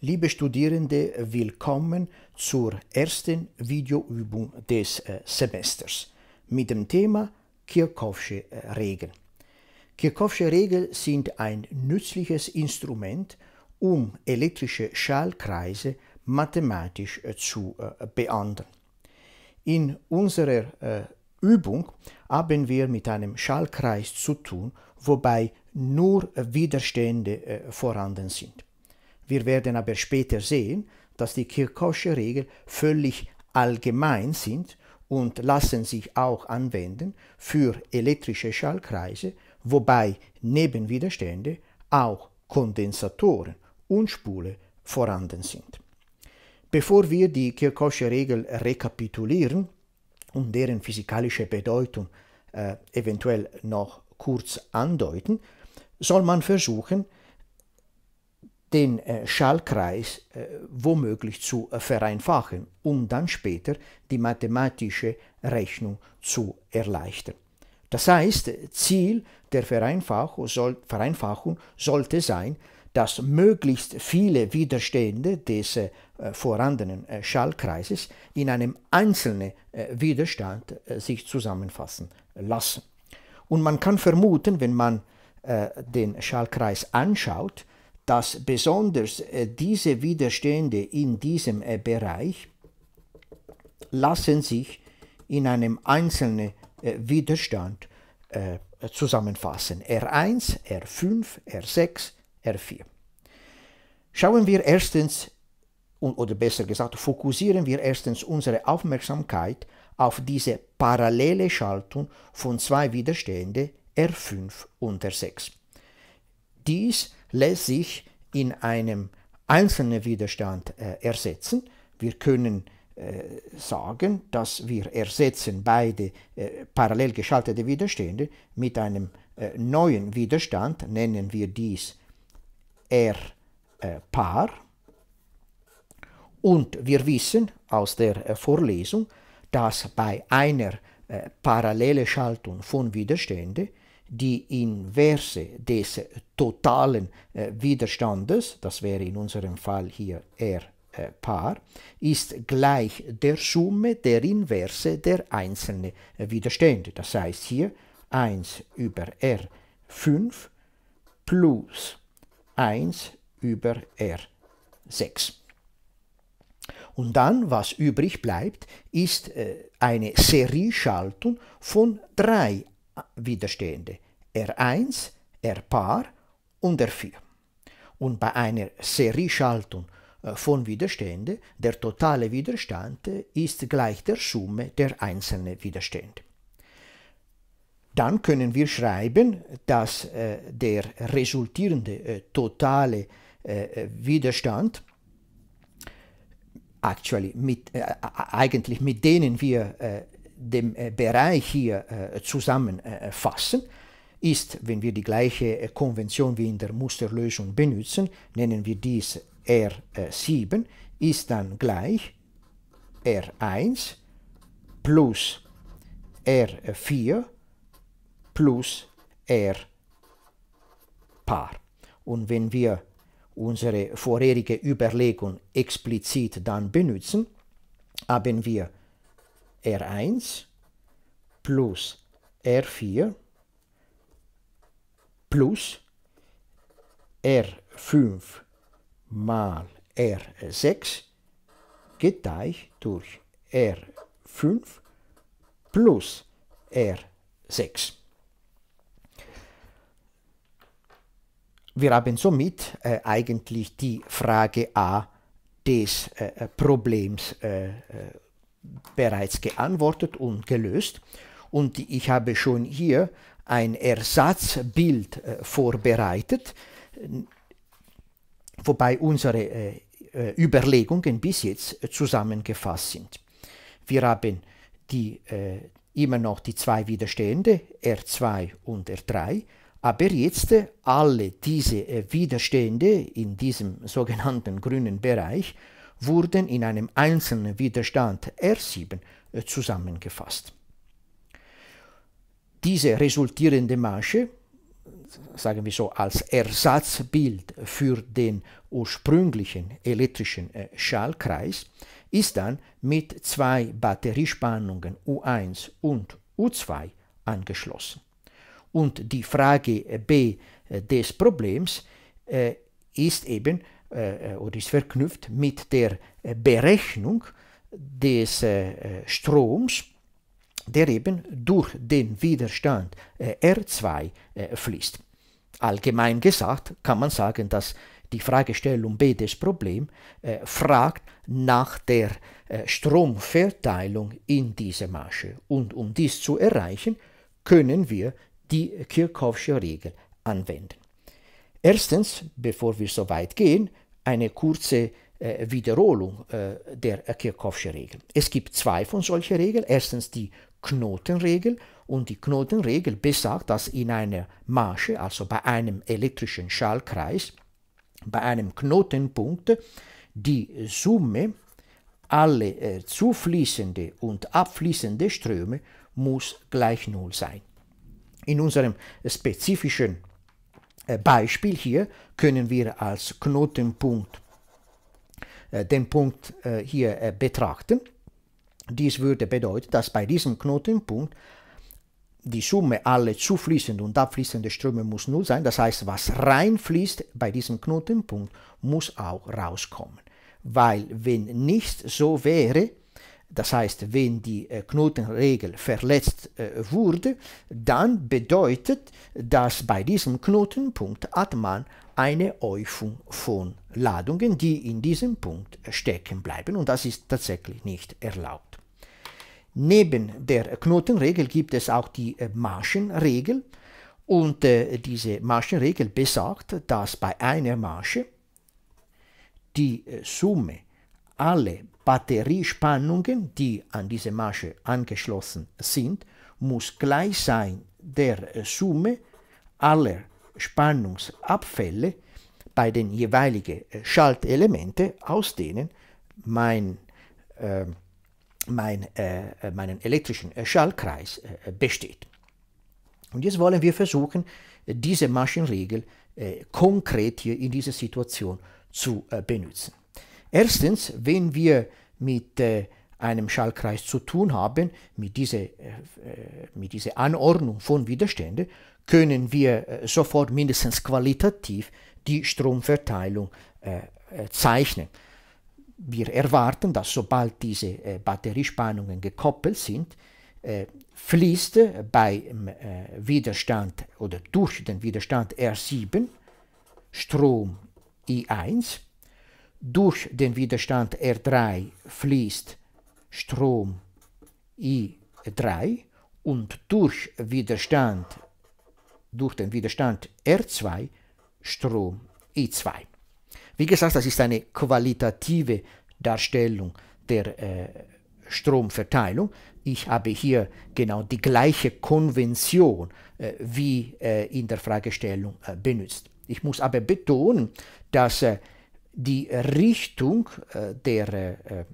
Liebe Studierende, willkommen zur ersten Videoübung des äh, Semesters mit dem Thema Kirchhoffsche Regeln. Kirchhoffsche Regeln sind ein nützliches Instrument, um elektrische Schallkreise mathematisch äh, zu äh, beantworten. In unserer Übung haben wir mit einem Schallkreis zu tun, wobei nur Widerstände vorhanden sind. Wir werden aber später sehen, dass die Kirchhoffsche Regel völlig allgemein sind und lassen sich auch anwenden für elektrische Schallkreise, wobei neben Widerstände auch Kondensatoren und Spule vorhanden sind. Bevor wir die Kirchhoffsche Regel rekapitulieren und deren physikalische Bedeutung äh, eventuell noch kurz andeuten, soll man versuchen, den äh, Schallkreis äh, womöglich zu äh, vereinfachen, um dann später die mathematische Rechnung zu erleichtern. Das heißt, Ziel der Vereinfachung, soll, Vereinfachung sollte sein, dass möglichst viele Widerstände des vorhandenen Schallkreises in einem einzelnen Widerstand sich zusammenfassen lassen. Und man kann vermuten, wenn man den Schallkreis anschaut, dass besonders äh, diese Widerstände in diesem äh, Bereich lassen sich in einem einzelnen äh, Widerstand zusammenfassen. R1, R5, R6, R4. Schauen wir erstens, oder besser gesagt, fokussieren wir erstens unsere Aufmerksamkeit auf diese parallele Schaltung von zwei Widerständen R5 und R6. Dies lässt sich in einem einzelnen Widerstand äh, ersetzen. Wir können äh, sagen, dass wir ersetzen beide äh, parallel geschaltete Widerstände mit einem äh, neuen Widerstand, nennen wir dies R-Paar. Äh, Und wir wissen aus der Vorlesung, dass bei einer parallelen Schaltung von Widerständen die Inverse des äh, totalen äh, Widerstandes, das wäre in unserem Fall hier R äh, Paar, ist gleich der Summe der Inverse der einzelnen äh, Widerstände. Das heißt hier 1 über R5 plus 1 über R6. Und dann, was übrig bleibt, ist eine Serieschaltung von drei Widerstände R1, R-Paar und R4. Und bei einer Serieschaltung äh, von Widerständen, der totale Widerstand äh, ist gleich der Summe der einzelnen Widerstände. Dann können wir schreiben, dass äh, der resultierende äh, totale äh, Widerstand actually mit, äh, eigentlich mit denen wir dem äh, Bereich hier äh, zusammenfassen, äh, ist, wenn wir die gleiche Konvention wie in der Musterlösung benutzen, nennen wir dies R7, ist dann gleich R1 plus R4 plus R Paar. Und wenn wir unsere vorherige Überlegung explizit dann benutzen, haben wir R1 plus R4 plus R5 mal R6 geteilt durch R5 plus R6. Wir haben somit äh, eigentlich die Frage A des äh, äh Problems äh, äh bereits geantwortet und gelöst. Und ich habe schon hier ein Ersatzbild äh, vorbereitet, wobei unsere äh, äh Überlegungen bis jetzt äh, zusammengefasst sind. Wir haben die, äh, immer noch die zwei Widerstände, R2 und R3, aber jetzt äh, alle diese Widerstände in diesem sogenannten grünen Bereich wurden in einem einzelnen Widerstand R7 äh, zusammengefasst. Diese resultierende Masche, sagen wir so, als Ersatzbild für den ursprünglichen elektrischen äh, Schallkreis, ist dann mit zwei Batteriespannungen U1 und U2 angeschlossen. Und die Frage äh, B des Problems ist eben, äh, äh, oder ist verknüpft mit der äh, Berechnung des Stroms, der eben durch den Widerstand R2 fließt. Allgemein gesagt kann man sagen, dass die Fragestellung B des Problems äh, fragt nach der äh, Stromverteilung in dieser Masche. Und um dies zu erreichen, können wir die Kirchhoffsche Regel anwenden. Erstens, bevor wir so weit gehen, eine kurze äh, Wiederholung äh, der Kirchhoffsche Regel. Es gibt zwei von solchen Regeln. Erstens die Knotenregel und die Knotenregel besagt, dass in einer Masche, also bei einem elektrischen Schallkreis, bei einem Knotenpunkt die Summe alle äh, zufließende und abfließende Ströme muss gleich Null sein. In unserem spezifischen äh, Beispiel hier können wir als Knotenpunkt äh, den Punkt äh, hier betrachten. Dies würde bedeuten, dass bei diesem Knotenpunkt die Summe aller zufließenden und abfließenden Ströme muss null sein. Das heißt, was reinfließt bei diesem Knotenpunkt, muss auch rauskommen. Weil wenn nicht so wäre, das heißt, wenn die äh, Knotenregel verletzt äh, wurde, dann bedeutet, dass bei diesem Knotenpunkt hat man eine Äufung von Ladungen, die in diesem Punkt stecken bleiben und das ist tatsächlich nicht erlaubt. Neben der Knotenregel gibt es auch die äh, Maschenregel und diese Maschenregel besagt, dass bei einer Masche die Summe alle Batteriespannungen, die an diese Masche angeschlossen sind, muss gleich sein der Summe aller Spannungsabfälle bei den jeweiligen Schaltelemente, aus denen mein, ähm, äh, mein, äh, meinen elektrischen Schaltkreis äh, besteht. Und jetzt wollen wir versuchen, diese Maschenregel äh, konkret hier in dieser Situation zu äh, benutzen. Erstens, wenn wir mit äh, einem Schallkreis zu tun haben, mit dieser, äh, äh, mit dieser Anordnung von Widerständen, können wir äh, sofort mindestens qualitativ die Stromverteilung äh, äh, zeichnen. Wir erwarten, dass sobald diese Batteriespannungen gekoppelt sind, fließt beim Widerstand oder durch den Widerstand R7 Strom I1 durch den Widerstand R3 fließt Strom I3 und durch Widerstand, durch den Widerstand R2 Strom I2. Wie gesagt, das ist eine qualitative Darstellung der äh, Stromverteilung. Ich habe hier genau die gleiche Konvention äh, wie äh, in der Fragestellung äh, benutzt. Ich muss aber betonen, dass äh, die Richtung äh, der, äh,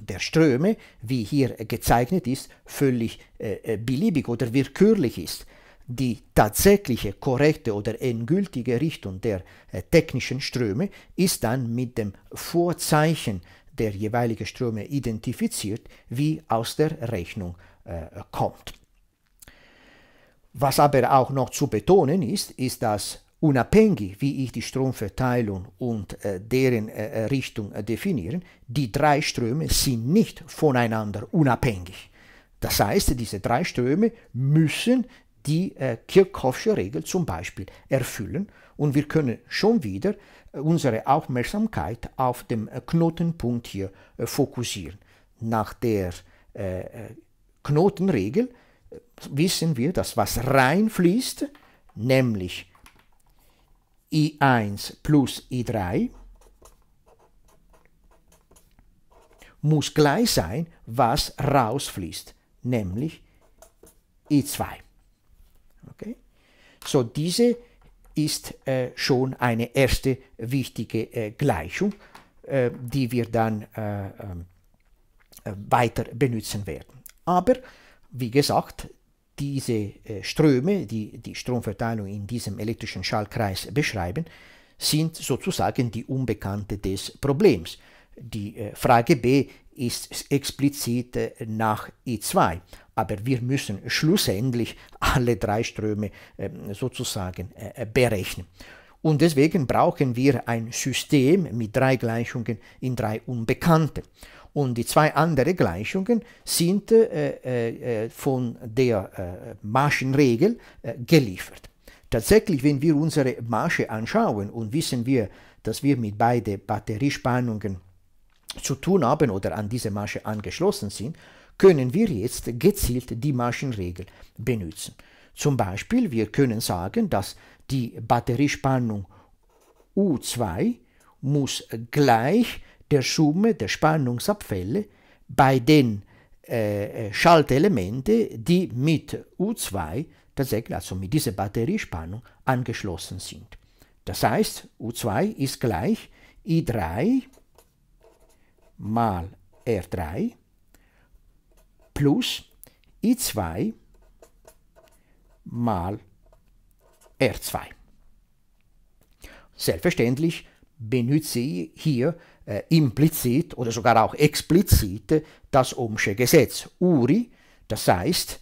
der Ströme, wie hier gezeichnet ist, völlig äh, beliebig oder willkürlich ist. Die tatsächliche korrekte oder endgültige Richtung der technischen Ströme ist dann mit dem Vorzeichen der jeweiligen Ströme identifiziert, wie aus der Rechnung kommt. Was aber auch noch zu betonen ist, ist, dass unabhängig, wie ich die Stromverteilung und äh, deren äh, äh Richtung äh, definiere, die drei Ströme sind nicht voneinander unabhängig. Das heißt, diese drei Ströme müssen die äh, Kirchhoffsche Regel zum Beispiel erfüllen und wir können schon wieder äh, unsere Aufmerksamkeit auf dem äh, Knotenpunkt hier fokussieren. Nach der Knotenregel wissen wir, dass was rein fließt, nämlich i1 plus i3 muss gleich sein, was rausfließt, nämlich i2. Okay? So, diese ist äh, schon eine erste wichtige äh, Gleichung, äh, die wir dann äh, ähm, äh, weiter benutzen werden. Aber, wie gesagt, diese äh, Ströme, die die Stromverteilung in diesem elektrischen Schallkreis beschreiben, sind sozusagen die Unbekannte des Problems. Die äh, Frage B ist explizit äh, nach E2, aber wir müssen schlussendlich alle drei Ströme ähm, sozusagen berechnen. Und deswegen brauchen wir ein System mit drei Gleichungen in drei Unbekannte. Und die zwei anderen Gleichungen sind äh, äh, äh von der äh, Maschenregel äh, geliefert. Tatsächlich, wenn wir unsere Masche anschauen und wissen wir, dass wir mit beiden Batteriespannungen zu tun haben oder an diese Masche angeschlossen sind, können wir jetzt gezielt die Maschenregel benutzen. Zum Beispiel, wir können sagen, dass die Batteriespannung U2 muss gleich der Summe der Spannungsabfälle bei den äh, äh Schaltelemente, die mit U2 tatsächlich, also mit dieser Batteriespannung, angeschlossen sind. Das heißt, U2 ist gleich I3 mal R3 plus I2 mal R2. Selbstverständlich benutze ich hier äh, implizit oder sogar auch explizit das Ohmsche Gesetz. Uri, das heißt,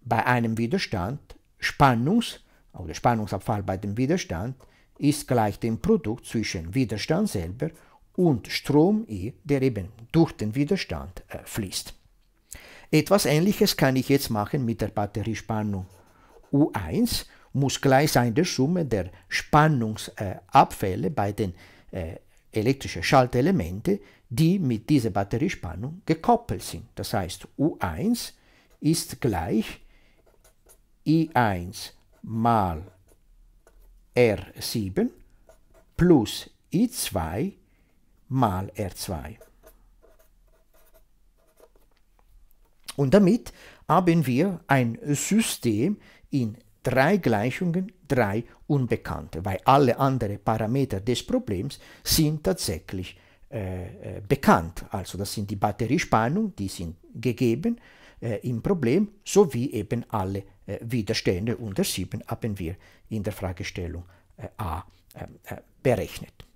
bei einem Widerstand, Spannungs- oder Spannungsabfall bei dem Widerstand ist gleich dem Produkt zwischen Widerstand selber und Strom I, e, der eben durch den Widerstand äh, fließt. Etwas ähnliches kann ich jetzt machen mit der Batteriespannung U1, muss gleich sein der Summe der Spannungsabfälle äh, bei den äh, elektrische Schaltelemente, die mit dieser Batteriespannung gekoppelt sind. Das heißt, U1 ist gleich I1 mal R7 plus I2 mal R2. Und damit haben wir ein System in drei Gleichungen, drei Unbekannte, weil alle anderen Parameter des Problems sind tatsächlich äh, äh, bekannt. Also das sind die Batteriespannung, die sind gegeben äh, im Problem, sowie eben alle äh, Widerstände unter 7 haben wir in der Fragestellung äh, A äh, berechnet.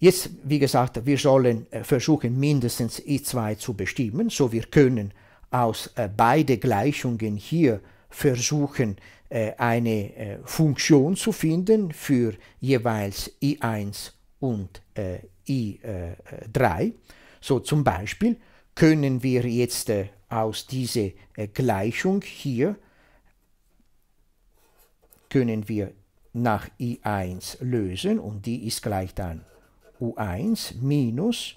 Jetzt, wie gesagt, wir sollen versuchen, mindestens e I2 zu bestimmen, so wir können aus äh, beide Gleichungen hier versuchen, äh, eine äh, Funktion zu finden für jeweils i1 und äh, i3. Äh, so zum Beispiel können wir jetzt äh, aus dieser äh, Gleichung hier können wir nach i1 lösen und die ist gleich dann u1 minus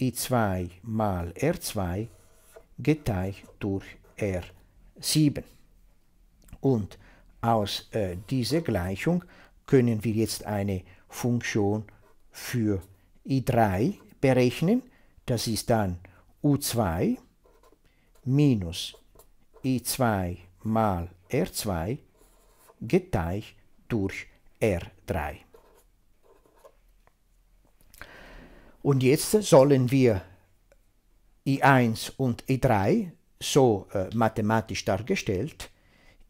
i2 mal r2 geteilt durch R7. Und aus äh, dieser Gleichung können wir jetzt eine Funktion für i3 berechnen. Das ist dann u2 minus i2 mal r2 geteilt durch r3. Und jetzt sollen wir I1 und I3, so äh, mathematisch dargestellt,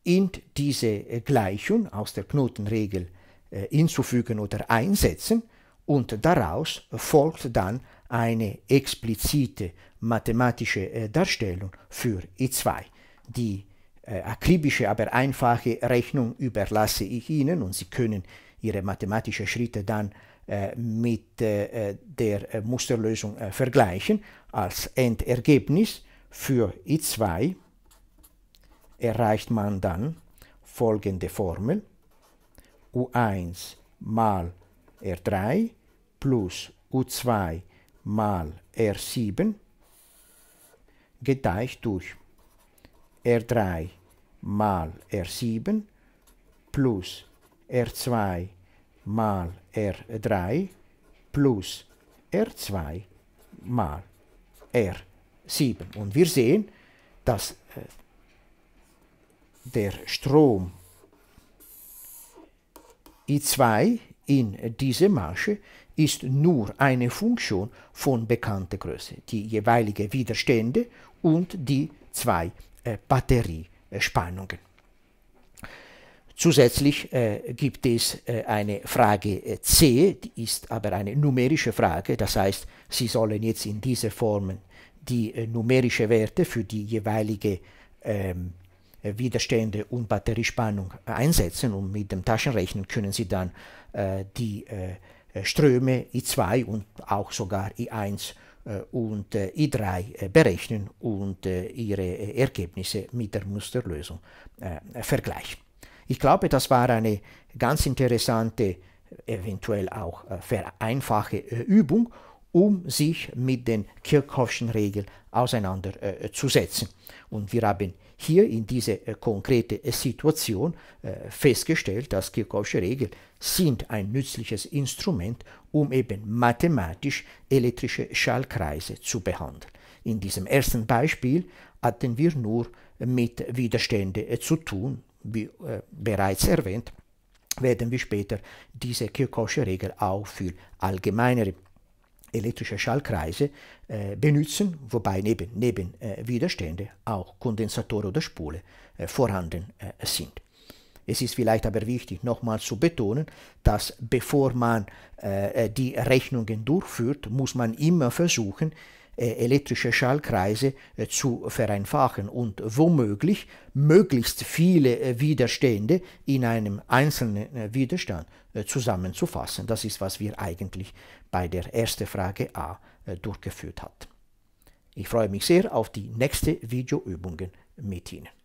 in diese äh, Gleichung aus der Knotenregel äh, hinzufügen oder einsetzen und daraus folgt dann eine explizite mathematische äh, Darstellung für e I2. Die äh, akribische, aber einfache Rechnung überlasse ich Ihnen und Sie können Ihre mathematischen Schritte dann Eh, mit eh, eh, der Musterlösung vergleichen. Als Endergebnis für I2 erreicht man dann folgende Formel. U1 mal R3 plus U2 mal R7 geteilt durch R3 mal R7 plus R2 mal R3 plus R2 mal R7. Und wir sehen, dass äh, der Strom I2 in diese Masche ist nur eine Funktion von bekannter Größe, die jeweilige Widerstände und die zwei äh, Batteriespannungen. Zusätzlich äh, gibt es äh, eine Frage äh, C, die ist aber eine numerische Frage, das heißt, Sie sollen jetzt in dieser Form die äh, numerische Werte für die jeweilige ähm, Widerstände und Batteriespannung einsetzen und mit dem Taschenrechnen können Sie dann äh, die äh, Ströme I2 und auch sogar I1 und I3 berechnen und ihre Ergebnisse mit der Musterlösung vergleichen. Ich glaube, das war eine ganz interessante, eventuell auch äh, vereinfachte äh, Übung, um sich mit den Kirchhoffschen Regeln auseinanderzusetzen. Äh, Und wir haben hier in dieser konkreten Situation festgestellt, dass Kirchhoffsche Regeln sind ein nützliches Instrument, um eben mathematisch elektrische Schallkreise zu behandeln. In diesem ersten Beispiel hatten wir nur mit Widerständen zu tun, wie äh, bereits erwähnt, werden wir später diese Kirchhoffsche Regel auch für allgemeinere elektrische Schallkreise äh, benutzen, wobei neben, neben äh, Widerstände auch Kondensatoren oder Spule äh, vorhanden äh, sind. Es ist vielleicht aber wichtig, nochmal zu betonen, dass bevor man äh, äh, die Rechnungen durchführt, muss man immer versuchen, äh, elektrische Schallkreise äh, zu vereinfachen und womöglich möglichst viele äh, Widerstände in einem einzelnen Widerstand zusammenzufassen. Das ist, was wir eigentlich bei der ersten Frage A durchgeführt haben. Ich freue mich sehr auf die nächste Videoübungen mit Ihnen.